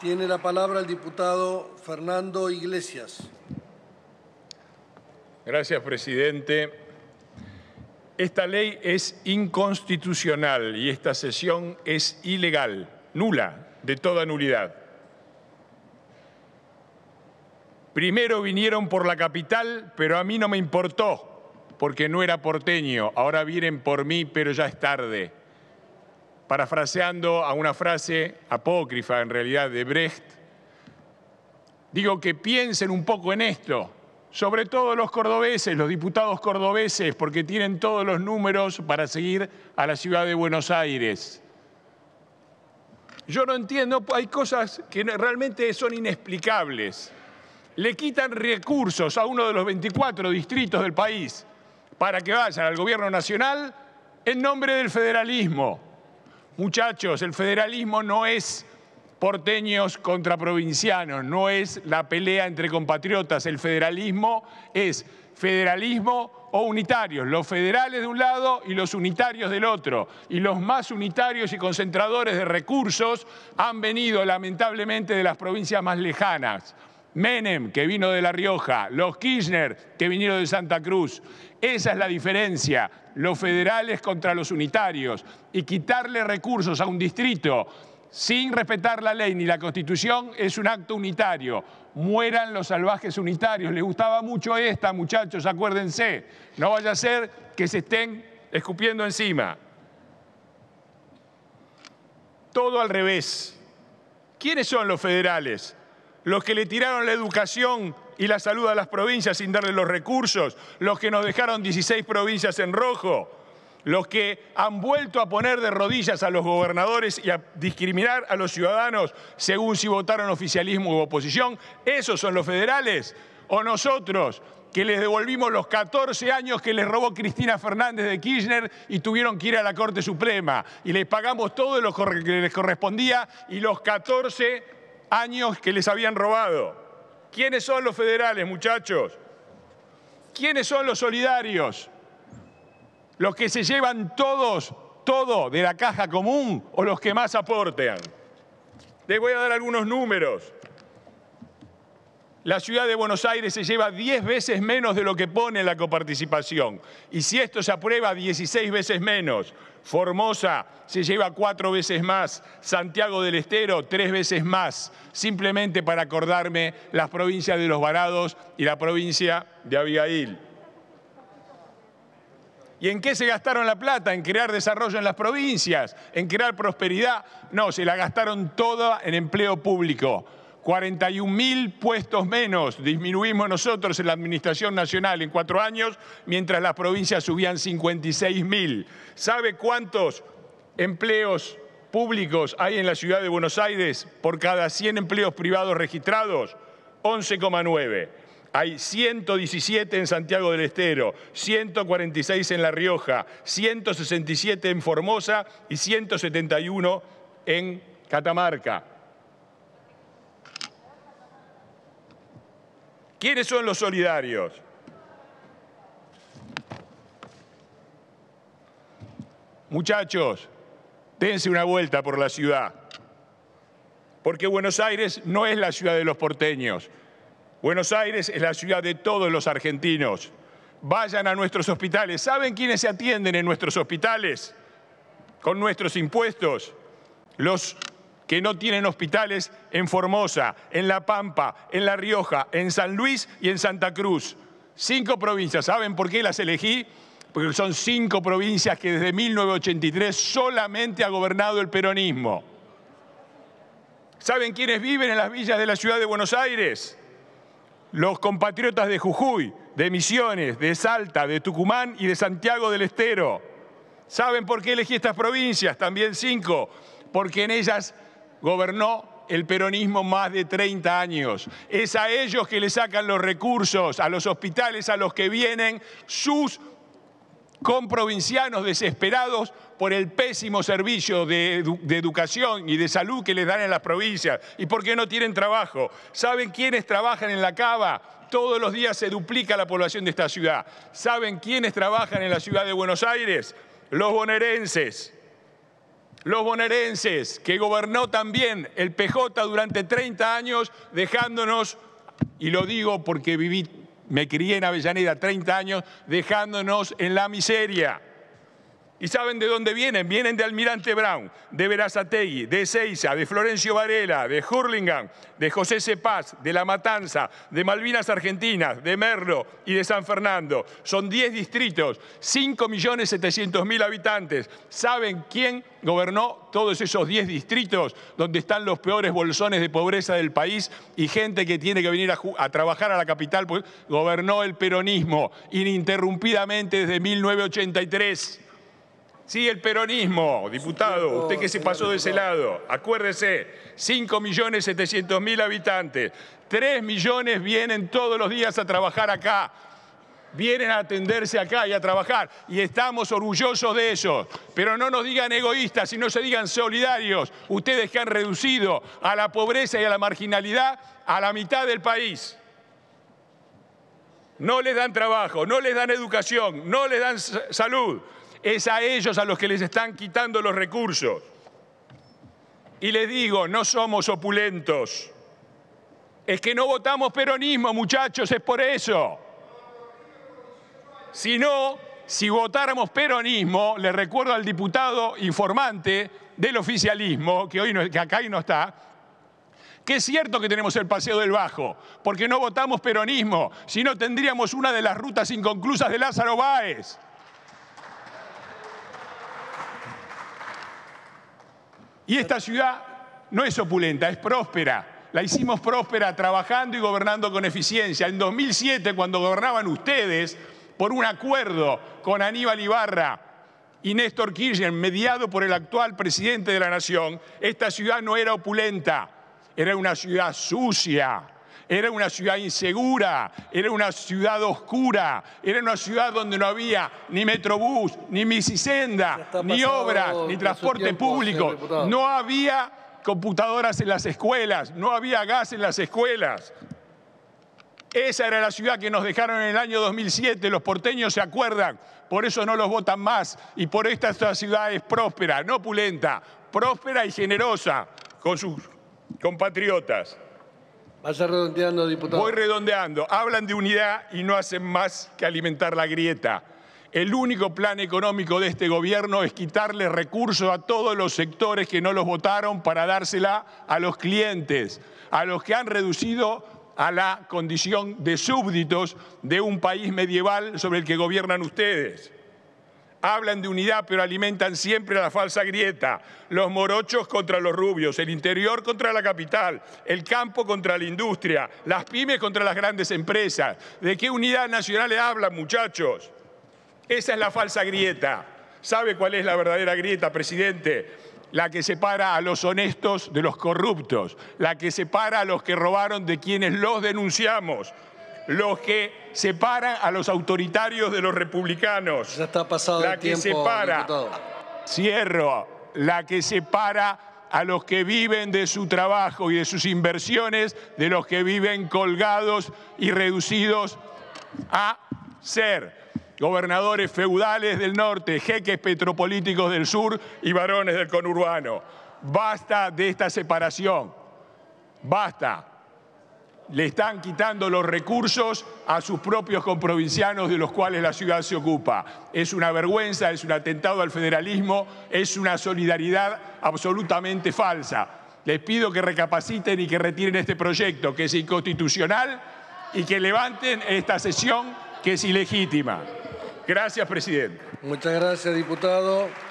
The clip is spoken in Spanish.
Tiene la palabra el diputado Fernando Iglesias. Gracias, presidente. Esta ley es inconstitucional y esta sesión es ilegal, nula, de toda nulidad. Primero vinieron por la capital, pero a mí no me importó, porque no era porteño. Ahora vienen por mí, pero ya es tarde parafraseando a una frase apócrifa en realidad de Brecht, digo que piensen un poco en esto, sobre todo los cordobeses, los diputados cordobeses, porque tienen todos los números para seguir a la ciudad de Buenos Aires. Yo no entiendo, hay cosas que realmente son inexplicables. Le quitan recursos a uno de los 24 distritos del país para que vayan al gobierno nacional en nombre del federalismo. Muchachos, el federalismo no es porteños contra provincianos, no es la pelea entre compatriotas, el federalismo es federalismo o unitarios, los federales de un lado y los unitarios del otro. Y los más unitarios y concentradores de recursos han venido lamentablemente de las provincias más lejanas. Menem, que vino de La Rioja, los Kirchner, que vinieron de Santa Cruz. Esa es la diferencia, los federales contra los unitarios. Y quitarle recursos a un distrito sin respetar la ley ni la constitución es un acto unitario. Mueran los salvajes unitarios. Les gustaba mucho esta, muchachos, acuérdense. No vaya a ser que se estén escupiendo encima. Todo al revés. ¿Quiénes son los federales? los que le tiraron la educación y la salud a las provincias sin darle los recursos, los que nos dejaron 16 provincias en rojo, los que han vuelto a poner de rodillas a los gobernadores y a discriminar a los ciudadanos según si votaron oficialismo u oposición, esos son los federales. O nosotros, que les devolvimos los 14 años que les robó Cristina Fernández de Kirchner y tuvieron que ir a la Corte Suprema. Y les pagamos todo lo que les correspondía y los 14 años que les habían robado. ¿Quiénes son los federales, muchachos? ¿Quiénes son los solidarios? ¿Los que se llevan todos, todo de la caja común o los que más aportan? Les voy a dar algunos números la ciudad de Buenos Aires se lleva 10 veces menos de lo que pone la coparticipación. Y si esto se aprueba, 16 veces menos. Formosa se lleva 4 veces más. Santiago del Estero, 3 veces más. Simplemente para acordarme las provincias de Los Varados y la provincia de Abigail. ¿Y en qué se gastaron la plata? En crear desarrollo en las provincias, en crear prosperidad. No, se la gastaron toda en empleo público 41 mil puestos menos disminuimos nosotros en la Administración Nacional en cuatro años, mientras las provincias subían 56 mil. ¿Sabe cuántos empleos públicos hay en la ciudad de Buenos Aires por cada 100 empleos privados registrados? 11,9. Hay 117 en Santiago del Estero, 146 en La Rioja, 167 en Formosa y 171 en Catamarca. ¿Quiénes son los solidarios? Muchachos, dense una vuelta por la ciudad, porque Buenos Aires no es la ciudad de los porteños, Buenos Aires es la ciudad de todos los argentinos. Vayan a nuestros hospitales. ¿Saben quiénes se atienden en nuestros hospitales? Con nuestros impuestos, los que no tienen hospitales en Formosa, en La Pampa, en La Rioja, en San Luis y en Santa Cruz. Cinco provincias. ¿Saben por qué las elegí? Porque son cinco provincias que desde 1983 solamente ha gobernado el peronismo. ¿Saben quiénes viven en las villas de la ciudad de Buenos Aires? Los compatriotas de Jujuy, de Misiones, de Salta, de Tucumán y de Santiago del Estero. ¿Saben por qué elegí estas provincias? También cinco. Porque en ellas gobernó el peronismo más de 30 años. Es a ellos que le sacan los recursos, a los hospitales, a los que vienen sus comprovincianos desesperados por el pésimo servicio de, de, educación y de salud que les dan en las provincias y porque no tienen trabajo. ¿Saben quiénes trabajan en la cava? Todos los días se duplica la población de esta ciudad. ¿Saben quiénes trabajan en la ciudad de Buenos Aires? Los bonaerenses los bonaerenses, que gobernó también el PJ durante 30 años, dejándonos, y lo digo porque viví, me crié en Avellaneda 30 años, dejándonos en la miseria. ¿Y saben de dónde vienen? Vienen de Almirante Brown, de Verazategui, de Ezeiza, de Florencio Varela, de Hurlingham, de José Cepaz, de La Matanza, de Malvinas Argentinas, de Merlo y de San Fernando. Son 10 distritos, 5.700.000 habitantes. ¿Saben quién gobernó todos esos 10 distritos donde están los peores bolsones de pobreza del país y gente que tiene que venir a, trabajar a la capital? Pues gobernó el peronismo ininterrumpidamente desde 1983. Sí, el peronismo, diputado, usted que se pasó de ese lado, acuérdese, 5.700.000 habitantes, 3 millones vienen todos los días a trabajar acá, vienen a atenderse acá y a trabajar, y estamos orgullosos de eso. Pero no nos digan egoístas, sino se digan solidarios, ustedes que han reducido a la pobreza y a la marginalidad a la mitad del país. No les dan trabajo, no les dan educación, no les dan salud, es a ellos a los que les están quitando los recursos. Y les digo, no somos opulentos. Es que no votamos peronismo, muchachos, es por eso. Si no, si votáramos peronismo, le recuerdo al diputado informante del oficialismo, que, hoy no, que acá y no está, que es cierto que tenemos el Paseo del Bajo, porque no votamos peronismo, si no tendríamos una de las rutas inconclusas de Lázaro Báez. Y esta ciudad no es opulenta, es próspera. La hicimos próspera trabajando y gobernando con eficiencia. En 2007, cuando gobernaban ustedes, por un acuerdo con Aníbal Ibarra y Néstor Kirchner, mediado por el actual presidente de la Nación, esta ciudad no era opulenta, era una ciudad sucia, era una ciudad insegura, era una ciudad oscura, era una ciudad donde no había ni metrobús, ni misisenda, ni obras, ni transporte público. No había computadoras en las escuelas, no había gas en las escuelas. Esa era la ciudad que nos dejaron en el año 2007, los porteños se acuerdan, por eso no los votan más y por esta, esta ciudad es próspera, no opulenta, próspera y generosa con sus compatriotas redondeando, diputado. Voy redondeando. Hablan de unidad y no hacen más que alimentar la grieta. El único plan económico de este gobierno es quitarle recursos a todos los sectores que no los votaron para dársela a los clientes, a los que han reducido a la condición de súbditos de un país medieval sobre el que gobiernan ustedes. Hablan de unidad, pero alimentan siempre la falsa grieta. Los morochos contra los rubios, el interior contra la capital, el campo contra la industria, las pymes contra las grandes empresas. ¿De qué unidad nacional hablan, muchachos? Esa es la falsa grieta. ¿Sabe cuál es la verdadera grieta, presidente? La que separa a los honestos de los corruptos, la que separa a los que robaron de quienes los denunciamos los que separan a los autoritarios de los republicanos. Ya está pasado la el que tiempo, separa, cierro, la que separa a los que viven de su trabajo y de sus inversiones, de los que viven colgados y reducidos a ser gobernadores feudales del norte, jeques petropolíticos del sur y varones del conurbano. Basta de esta separación. Basta le están quitando los recursos a sus propios comprovincianos de los cuales la ciudad se ocupa. Es una vergüenza, es un atentado al federalismo, es una solidaridad absolutamente falsa. Les pido que recapaciten y que retiren este proyecto, que es inconstitucional, y que levanten esta sesión, que es ilegítima. Gracias, presidente. Muchas gracias, diputado.